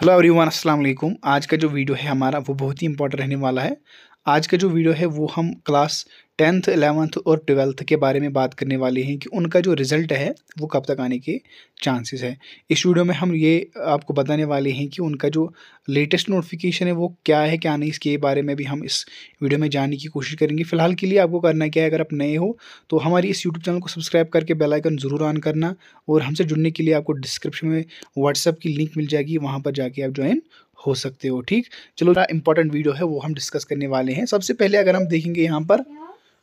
hello everyone अस्सलाम वालेकुम आज का जो वीडियो है हमारा वो बहुत ही इंपॉर्टेंट रहने वाला है आज का जो वीडियो है वो हम क्लास टेंथ एलेवंथ और ट्वेल्थ के बारे में बात करने वाले हैं कि उनका जो रिज़ल्ट है वो कब तक आने के चांसेस है इस वीडियो में हम ये आपको बताने वाले हैं कि उनका जो लेटेस्ट नोटिफिकेशन है वो क्या है क्या नहीं इसके बारे में भी हम इस वीडियो में जानने की कोशिश करेंगे फिलहाल के लिए आपको करना क्या है अगर आप नए हो तो हमारी इस यूट्यूब चैनल को सब्सक्राइब करके बेलाइकन ज़रूर ऑन करना और हमसे जुड़ने के लिए आपको डिस्क्रिप्शन में व्हाट्सअप की लिंक मिल जाएगी वहाँ पर जाके आप ज्वाइन हो सकते हो ठीक चलो इंपॉर्टेंट वीडियो है वो हम डिस्कस करने वाले हैं सबसे पहले अगर हम देखेंगे यहाँ पर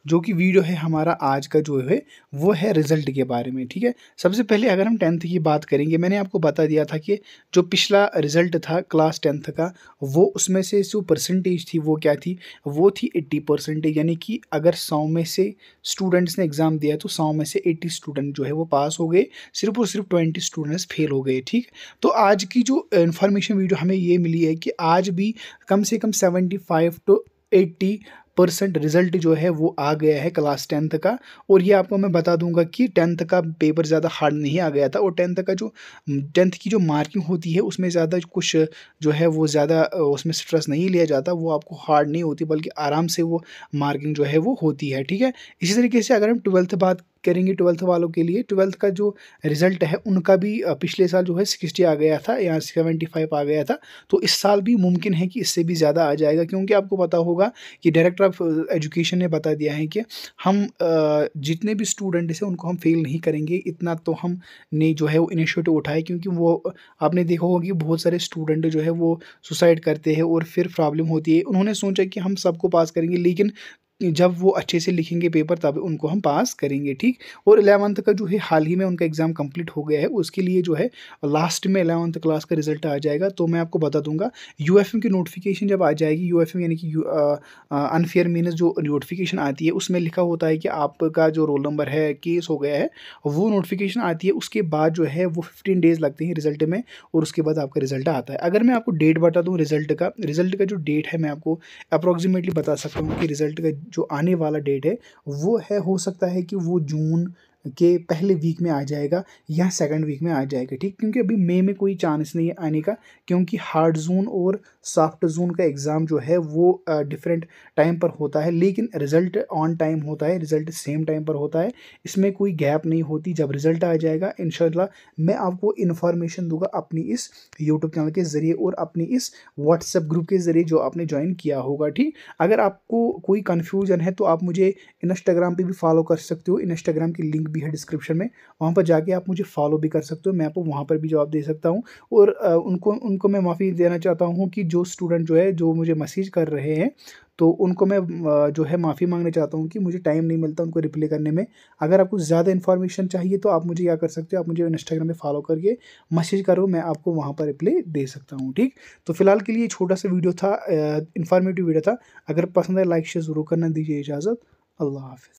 जो कि वीडियो है हमारा आज का जो है वो है रिजल्ट के बारे में ठीक है सबसे पहले अगर हम टेंथ की बात करेंगे मैंने आपको बता दिया था कि जो पिछला रिजल्ट था क्लास टेंथ का वो उसमें से जो परसेंटेज थी वो क्या थी वो थी एट्टी परसेंटेज यानी कि अगर सौ में से स्टूडेंट्स ने एग्ज़ाम दिया तो सौ में से एट्टी स्टूडेंट जो है वो पास हो गए सिर्फ और सिर्फ ट्वेंटी स्टूडेंट्स फेल हो गए ठीक तो आज की जो इन्फॉर्मेशन वीडियो हमें ये मिली है कि आज भी कम से कम seventy five to eighty percent result जो है वो आ गया है क्लास टेंथ का और ये आपको मैं बता दूंगा कि टेंथ का पेपर ज़्यादा हार्ड नहीं आ गया था और टेंथ का जो टेंथ की जो मार्किंग होती है उसमें ज़्यादा कुछ जो है वो ज़्यादा उसमें स्ट्रेस नहीं लिया जाता वो आपको हार्ड नहीं होती बल्कि आराम से वो मार्किंग जो है वो होती है ठीक है इसी तरीके से अगर हम ट्वेल्थ बात करेंगे ट्वेल्थ वालों के लिए ट्वेल्थ का जो रिजल्ट है उनका भी पिछले साल जो है सिक्सटी आ गया था या सेवेंटी फाइव आ गया था तो इस साल भी मुमकिन है कि इससे भी ज़्यादा आ जाएगा क्योंकि आपको पता होगा कि डायरेक्टर ऑफ एजुकेशन ने बता दिया है कि हम जितने भी स्टूडेंट हैं उनको हम फेल नहीं करेंगे इतना तो हम ने जो है वो इनिशिएटिव उठाए क्योंकि वो आपने देखा होगा कि बहुत सारे स्टूडेंट जो है वो सुसाइड करते हैं और फिर प्रॉब्लम होती है उन्होंने सोचा कि हम सबको पास करेंगे लेकिन जब वो अच्छे से लिखेंगे पेपर तब उनको हम पास करेंगे ठीक और एलेवंथ का जो है हाल ही में उनका एग्ज़ाम कंप्लीट हो गया है उसके लिए जो है लास्ट में एलेवंथ क्लास का रिजल्ट आ जाएगा तो मैं आपको बता दूंगा यू की नोटिफिकेशन जब आ जाएगी यू यानी कि अनफेयर मीनस जो नोटिफिकेशन आती है उसमें लिखा होता है कि आपका जो रोल नंबर है केस हो गया है वो नोटिफिकेशन आती है उसके बाद जो है वो फिफ्टीन डेज़ लगते हैं रिजल्ट में और उसके बाद आपका रिजल्ट आता है अगर मैं आपको डेट बता दूँ रिजल्ट का रिजल्ट का जो डेट है मैं आपको अप्रॉक्सीमेटली बता सकता हूँ कि रिजल्ट का जो आने वाला डेट है वो है हो सकता है कि वो जून के पहले वीक में आ जाएगा या सेकंड वीक में आ जाएगा ठीक क्योंकि अभी मई में कोई चांस नहीं है आने का क्योंकि हार्ड जोन और सॉफ्ट जोन का एग्ज़ाम जो है वो डिफरेंट टाइम पर होता है लेकिन रिज़ल्ट ऑन टाइम होता है रिज़ल्ट सेम टाइम पर होता है इसमें कोई गैप नहीं होती जब रिज़ल्ट आ जाएगा इन मैं आपको इन्फॉर्मेशन दूंगा अपनी इस यूट्यूब चैनल के ज़रिए और अपनी इस व्हाट्सएप ग्रुप के ज़रिए जो आपने ज्वाइन किया होगा ठीक अगर आपको कोई कन्फ्यूज़न है तो आप मुझे इंस्टाग्राम पर भी फॉलो कर सकते हो इंस्टाग्राम की लिंक भी है डिस्क्रिप्शन में वहाँ पर जाके आप मुझे फॉलो भी कर सकते हो मैं आपको वहाँ पर भी जवाब दे सकता हूँ और उनको उनको मैं माफ़ी देना चाहता हूँ कि जो स्टूडेंट जो है जो मुझे मैसेज कर रहे हैं तो उनको मैं जो है माफ़ी मांगना चाहता हूँ कि मुझे टाइम नहीं मिलता उनको रिप्लाई करने में अगर आपको ज़्यादा इन्फॉर्मेशन चाहिए तो आप मुझे क्या कर सकते हो आप मुझे इंस्टाग्राम पे फॉलो करके मैसेज करो मैं आपको वहाँ पर रिप्लाई दे सकता हूँ ठीक तो फिलहाल के लिए छोटा सा वीडियो था इन्फॉर्मेटिव वीडियो था अगर पसंद है लाइक शेयर ज़रूर करना दीजिए इजाज़त अल्लाह हाफि